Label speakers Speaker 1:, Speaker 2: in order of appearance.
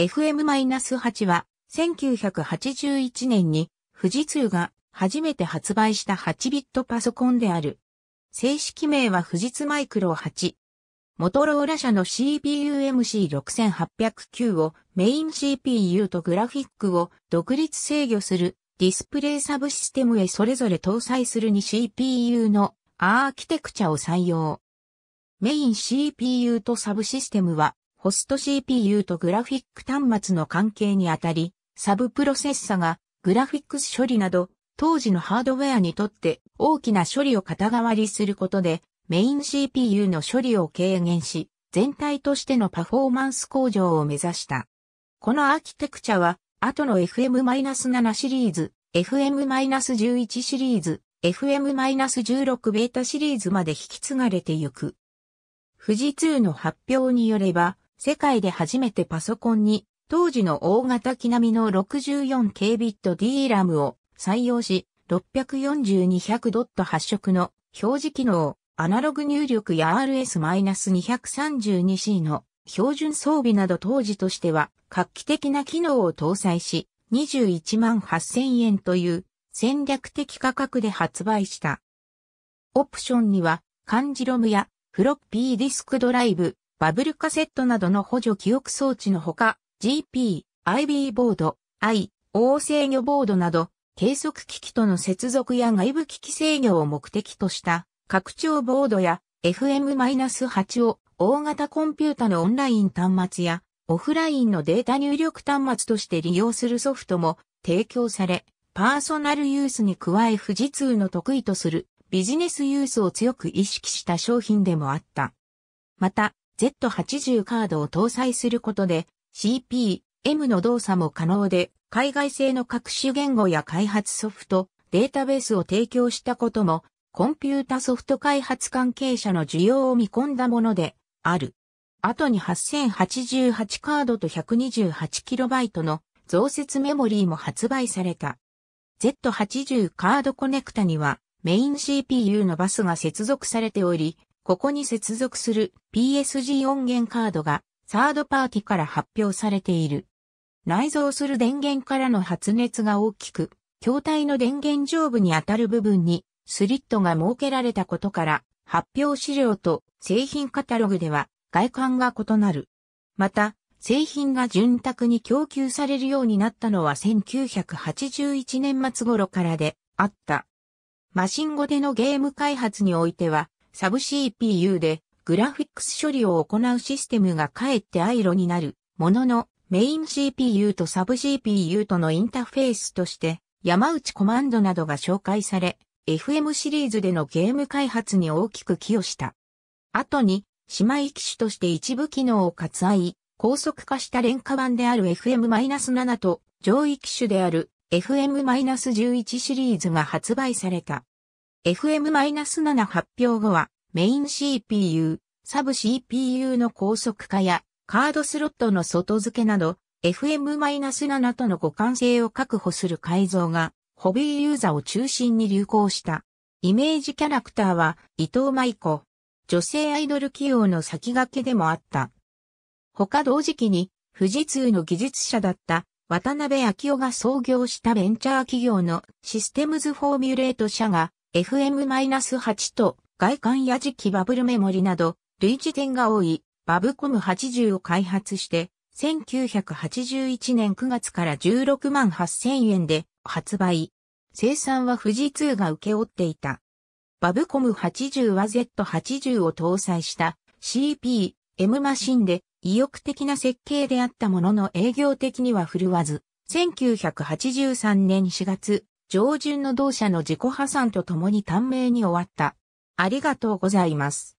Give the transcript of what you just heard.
Speaker 1: FM-8 は1981年に富士通が初めて発売した8ビットパソコンである。正式名は富士通マイクロ8。モトローラ社の CPU-MC6809 をメイン CPU とグラフィックを独立制御するディスプレイサブシステムへそれぞれ搭載する2 CPU のアーキテクチャを採用。メイン CPU とサブシステムはホスト CPU とグラフィック端末の関係にあたり、サブプロセッサがグラフィックス処理など、当時のハードウェアにとって大きな処理を肩代わりすることで、メイン CPU の処理を軽減し、全体としてのパフォーマンス向上を目指した。このアーキテクチャは、後の FM-7 シリーズ、FM-11 シリーズ、FM-16 ベータシリーズまで引き継がれていく。富士通の発表によれば、世界で初めてパソコンに、当時の大型機並みの 64K ビット DRAM を採用し、64200ドット発色の表示機能、アナログ入力や RS-232C の標準装備など当時としては画期的な機能を搭載し、21万8000円という戦略的価格で発売した。オプションには、漢字ロムやフロッピーディスクドライブ、バブルカセットなどの補助記憶装置のほか、GP、IB ボード、I、O 制御ボードなど、計測機器との接続や外部機器制御を目的とした拡張ボードや FM-8 を大型コンピュータのオンライン端末やオフラインのデータ入力端末として利用するソフトも提供され、パーソナルユースに加え富士通の得意とするビジネスユースを強く意識した商品でもあった。また、Z80 カードを搭載することで CP、M の動作も可能で、海外製の各種言語や開発ソフト、データベースを提供したことも、コンピュータソフト開発関係者の需要を見込んだもので、ある。後に8088カードと 128KB の増設メモリーも発売された。Z80 カードコネクタにはメイン CPU のバスが接続されており、ここに接続する PSG 音源カードがサードパーティから発表されている。内蔵する電源からの発熱が大きく、筐体の電源上部に当たる部分にスリットが設けられたことから、発表資料と製品カタログでは外観が異なる。また、製品が潤沢に供給されるようになったのは1981年末頃からであった。マシン語でのゲーム開発においては、サブ CPU でグラフィックス処理を行うシステムがかえってアイロになるもののメイン CPU とサブ CPU とのインターフェースとして山内コマンドなどが紹介され FM シリーズでのゲーム開発に大きく寄与した。後に姉妹機種として一部機能を割愛、高速化した廉価版である FM-7 と上位機種である FM-11 シリーズが発売された。FM-7 発表後は、メイン CPU、サブ CPU の高速化や、カードスロットの外付けなど、FM-7 との互換性を確保する改造が、ホビーユーザーを中心に流行した。イメージキャラクターは、伊藤舞子。女性アイドル起用の先駆けでもあった。他同時期に、富士通の技術者だった、渡辺明夫が創業したベンチャー企業のシステムズフォーミュレート社が FM-8 と外観や磁気バブルメモリなど類似点が多いバブコム80を開発して1981年9月から16万8000円で発売。生産は富士通が受け負っていた。バブコム80は Z80 を搭載した CP、M マシンで意欲的な設計であったものの営業的には振るわず、1983年4月、上旬の同社の自己破産とともに短命に終わった。ありがとうございます。